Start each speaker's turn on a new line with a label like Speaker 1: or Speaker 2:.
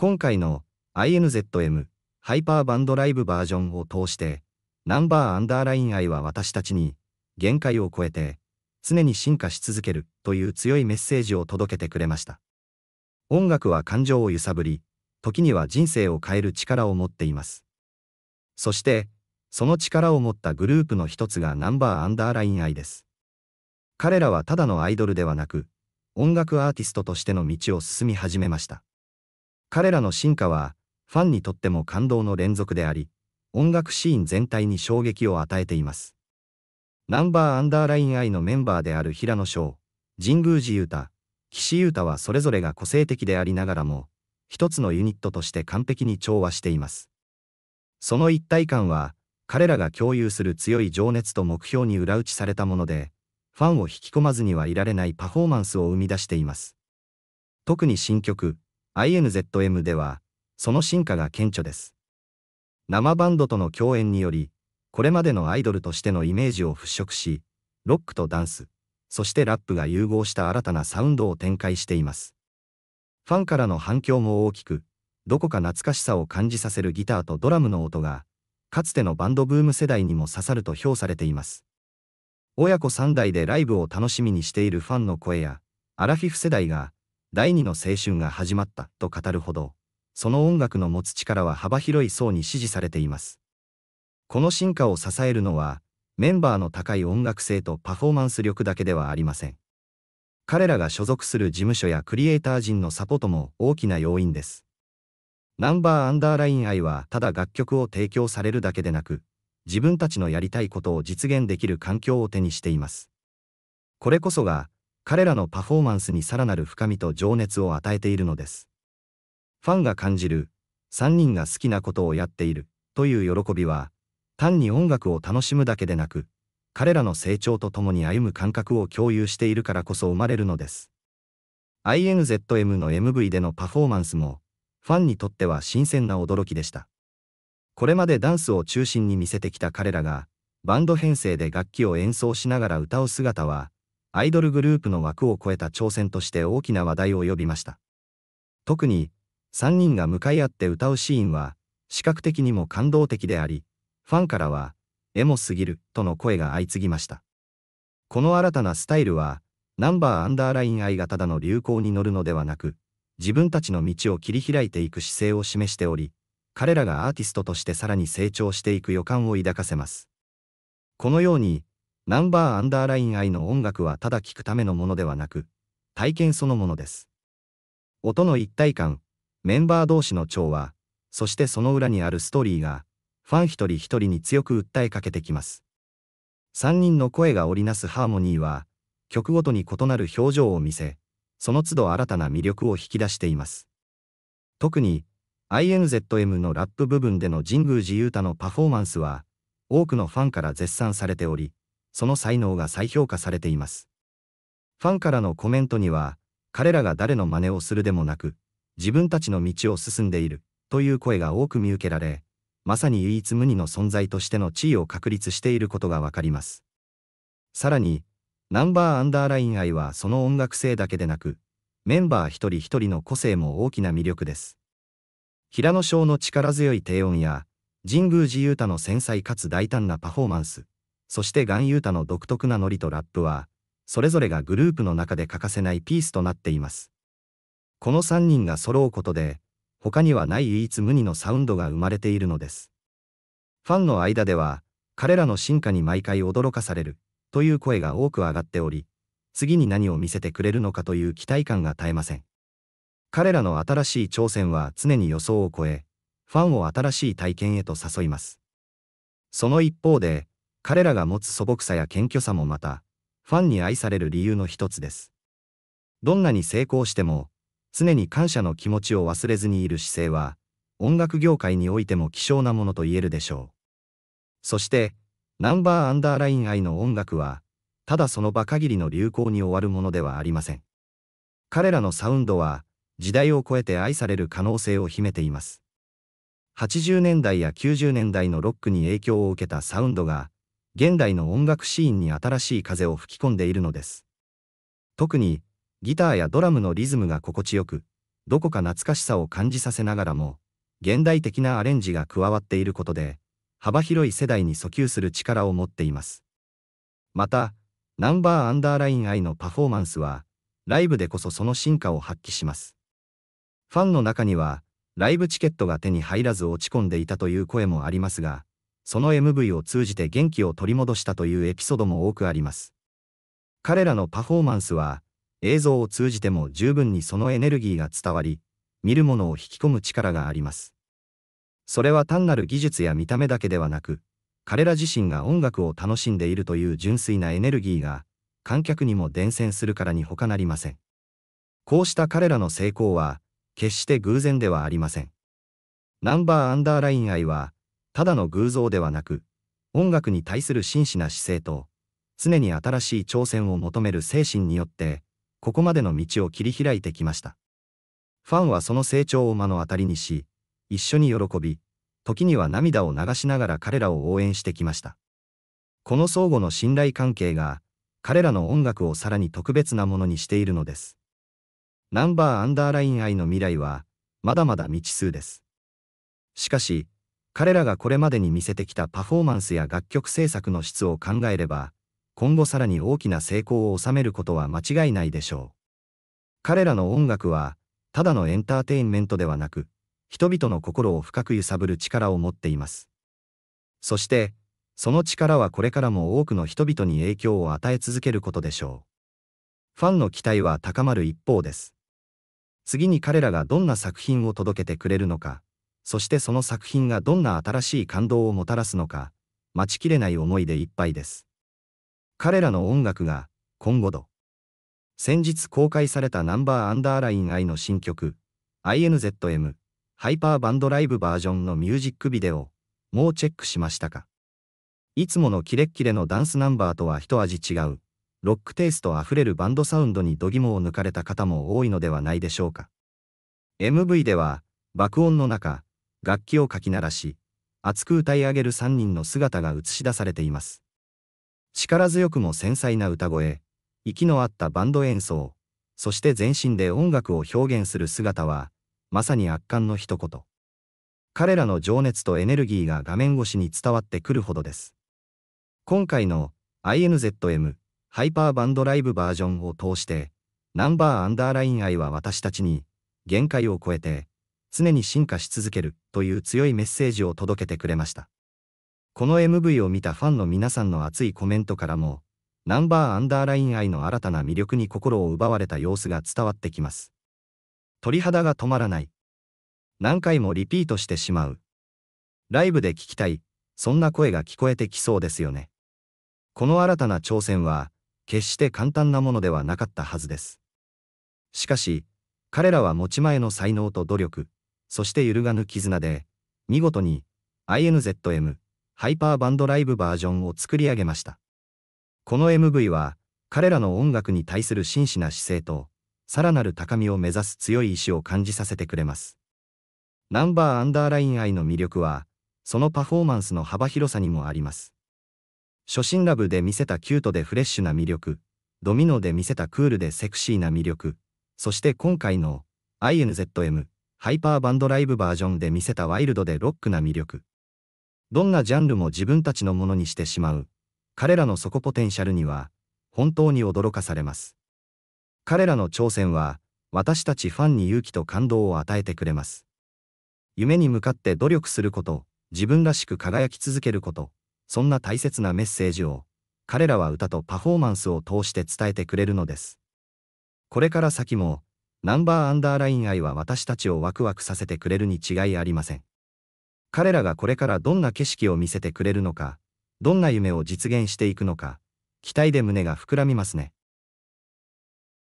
Speaker 1: 今回の INZM ハイパーバンドライブバージョンを通して、ナンバーアンダーライン愛は私たちに限界を超えて常に進化し続けるという強いメッセージを届けてくれました。音楽は感情を揺さぶり、時には人生を変える力を持っています。そして、その力を持ったグループの一つがナンバーアンダーライン愛です。彼らはただのアイドルではなく、音楽アーティストとしての道を進み始めました。彼らの進化は、ファンにとっても感動の連続であり、音楽シーン全体に衝撃を与えています。ナンバーアンダーラインアイのメンバーである平野翔、神宮寺優太、岸優太はそれぞれが個性的でありながらも、一つのユニットとして完璧に調和しています。その一体感は、彼らが共有する強い情熱と目標に裏打ちされたもので、ファンを引き込まずにはいられないパフォーマンスを生み出しています。特に新曲、INZM では、その進化が顕著です。生バンドとの共演により、これまでのアイドルとしてのイメージを払拭し、ロックとダンス、そしてラップが融合した新たなサウンドを展開しています。ファンからの反響も大きく、どこか懐かしさを感じさせるギターとドラムの音が、かつてのバンドブーム世代にも刺さると評されています。親子3代でライブを楽しみにしているファンの声や、アラフィフ世代が、第二の青春が始まったと語るほど、その音楽の持つ力は幅広い層に支持されています。この進化を支えるのは、メンバーの高い音楽性とパフォーマンス力だけではありません。彼らが所属する事務所やクリエイター陣のサポートも大きな要因です。ナンバーアンダーライン愛はただ楽曲を提供されるだけでなく、自分たちのやりたいことを実現できる環境を手にしています。これこそが彼らのパフォーマンスにさらなる深みと情熱を与えているのです。ファンが感じる、3人が好きなことをやっている、という喜びは、単に音楽を楽しむだけでなく、彼らの成長とともに歩む感覚を共有しているからこそ生まれるのです。INZM の MV でのパフォーマンスも、ファンにとっては新鮮な驚きでした。これまでダンスを中心に見せてきた彼らが、バンド編成で楽器を演奏しながら歌う姿は、アイドルグループの枠を超えた挑戦として大きな話題を呼びました。特に、3人が向かい合って歌うシーンは、視覚的にも感動的であり、ファンからは、エモすぎる、との声が相次ぎました。この新たなスタイルは、ナンバーアンダーライン愛がただの流行に乗るのではなく、自分たちの道を切り開いていく姿勢を示しており、彼らがアーティストとしてさらに成長していく予感を抱かせます。このように、ナンバーアンダーライン愛の音楽はただ聴くためのものではなく、体験そのものです。音の一体感、メンバー同士の調和、そしてその裏にあるストーリーが、ファン一人一人に強く訴えかけてきます。3人の声が織りなすハーモニーは、曲ごとに異なる表情を見せ、その都度新たな魅力を引き出しています。特に、INZM のラップ部分での神宮寺勇太のパフォーマンスは、多くのファンから絶賛されており、その才能が再評価されています。ファンからのコメントには、彼らが誰の真似をするでもなく、自分たちの道を進んでいる、という声が多く見受けられ、まさに唯一無二の存在としての地位を確立していることがわかります。さらに、ナンバーアンダーライン愛はその音楽性だけでなく、メンバー一人一人の個性も大きな魅力です。平野翔の力強い低音や、神宮寺勇太の繊細かつ大胆なパフォーマンス、そしてガンユータの独特なノリとラップは、それぞれがグループの中で欠かせないピースとなっています。この3人が揃うことで、他にはない唯一無二のサウンドが生まれているのです。ファンの間では、彼らの進化に毎回驚かされる、という声が多く上がっており、次に何を見せてくれるのかという期待感が絶えません。彼らの新しい挑戦は常に予想を超え、ファンを新しい体験へと誘います。その一方で、彼らが持つ素朴さや謙虚さもまた、ファンに愛される理由の一つです。どんなに成功しても、常に感謝の気持ちを忘れずにいる姿勢は、音楽業界においても希少なものと言えるでしょう。そして、ナンバーアンダーライン愛の音楽は、ただその場限りの流行に終わるものではありません。彼らのサウンドは、時代を超えて愛される可能性を秘めています。80年代や90年代のロックに影響を受けたサウンドが、現代の音楽シーンに新しい風を吹き込んでいるのです。特に、ギターやドラムのリズムが心地よく、どこか懐かしさを感じさせながらも、現代的なアレンジが加わっていることで、幅広い世代に訴求する力を持っています。また、ナンバーアンダーライン愛のパフォーマンスは、ライブでこそその進化を発揮します。ファンの中には、ライブチケットが手に入らず落ち込んでいたという声もありますが、その MV を通じて元気を取り戻したというエピソードも多くあります。彼らのパフォーマンスは、映像を通じても十分にそのエネルギーが伝わり、見るものを引き込む力があります。それは単なる技術や見た目だけではなく、彼ら自身が音楽を楽しんでいるという純粋なエネルギーが、観客にも伝染するからに他なりません。こうした彼らの成功は、決して偶然ではありません。ナンバーアンダーライン愛は、ただの偶像ではなく、音楽に対する真摯な姿勢と、常に新しい挑戦を求める精神によって、ここまでの道を切り開いてきました。ファンはその成長を目の当たりにし、一緒に喜び、時には涙を流しながら彼らを応援してきました。この相互の信頼関係が、彼らの音楽をさらに特別なものにしているのです。ナンバーアンダーライン愛の未来は、まだまだ未知数です。しかし、彼らがこれまでに見せてきたパフォーマンスや楽曲制作の質を考えれば、今後さらに大きな成功を収めることは間違いないでしょう。彼らの音楽は、ただのエンターテインメントではなく、人々の心を深く揺さぶる力を持っています。そして、その力はこれからも多くの人々に影響を与え続けることでしょう。ファンの期待は高まる一方です。次に彼らがどんな作品を届けてくれるのか、そしてその作品がどんな新しい感動をもたらすのか、待ちきれない思いでいっぱいです。彼らの音楽が、今後度。先日公開されたナンバーアンダーライン I の新曲、INZM、ハイパーバンドライブバージョンのミュージックビデオ、もうチェックしましたかいつものキレッキレのダンスナンバーとは一味違う、ロックテイストあふれるバンドサウンドに度肝を抜かれた方も多いのではないでしょうか。MV では、爆音の中、楽器をかき鳴らし、熱く歌い上げる3人の姿が映し出されています。力強くも繊細な歌声、息の合ったバンド演奏、そして全身で音楽を表現する姿は、まさに圧巻の一言。彼らの情熱とエネルギーが画面越しに伝わってくるほどです。今回の INZM ハイパーバンドライブバージョンを通して、ナンバーアンダーライン愛は私たちに限界を超えて常に進化し続けるという強いメッセージを届けてくれました。この MV を見たファンの皆さんの熱いコメントからも、ナンバーアンダーライン愛の新たな魅力に心を奪われた様子が伝わってきます。鳥肌が止まらない。何回もリピートしてしまう。ライブで聞きたい、そんな声が聞こえてきそうですよね。この新たな挑戦は、決して簡単なものではなかったはずです。しかし、彼らは持ち前の才能と努力、そして揺るがぬ絆で、見事に INZM ハイパーバンドライブバージョンを作り上げました。この MV は、彼らの音楽に対する真摯な姿勢と、さらなる高みを目指す強い意志を感じさせてくれます。ナンバーアンダーライン愛の魅力は、そのパフォーマンスの幅広さにもあります。初心ラブで見せたキュートでフレッシュな魅力、ドミノで見せたクールでセクシーな魅力、そして今回の INZM ハイパーバンドライブバージョンで見せたワイルドでロックな魅力。どんなジャンルも自分たちのものにしてしまう。彼らの底ポテンシャルには、本当に驚かされます。彼らの挑戦は、私たちファンに勇気と感動を与えてくれます。夢に向かって努力すること、自分らしく輝き続けること、そんな大切なメッセージを、彼らは歌とパフォーマンスを通して伝えてくれるのです。これから先も、ナンバーアンダーライン愛は私たちをワクワクさせてくれるに違いありません。彼らがこれからどんな景色を見せてくれるのか、どんな夢を実現していくのか、期待で胸が膨らみますね。